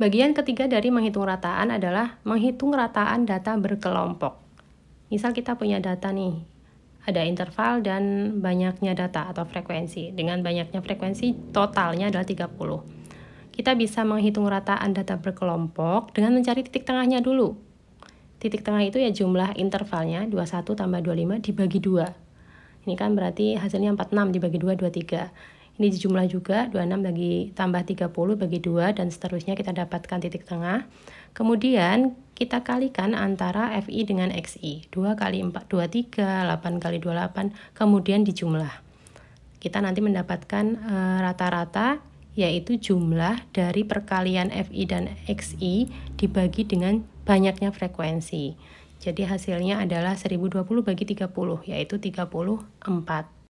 Bagian ketiga dari menghitung rataan adalah menghitung rataan data berkelompok. Misal kita punya data nih, ada interval dan banyaknya data atau frekuensi. Dengan banyaknya frekuensi, totalnya adalah 30. Kita bisa menghitung rataan data berkelompok dengan mencari titik tengahnya dulu. Titik tengah itu ya jumlah intervalnya 21 tambah 25 dibagi 2. Ini kan berarti hasilnya 46 dibagi 2, 23 ini dijumlah juga 26 bagi tambah 30 bagi 2 dan seterusnya kita dapatkan titik tengah kemudian kita kalikan antara FI dengan XI 2 kali 4 23 8 kali 28 kemudian dijumlah kita nanti mendapatkan eh, rata-rata uh, yaitu jumlah dari perkalian FI dan XI dibagi dengan banyaknya frekuensi. Jadi hasilnya adalah 1020 bagi 30 yaitu 34.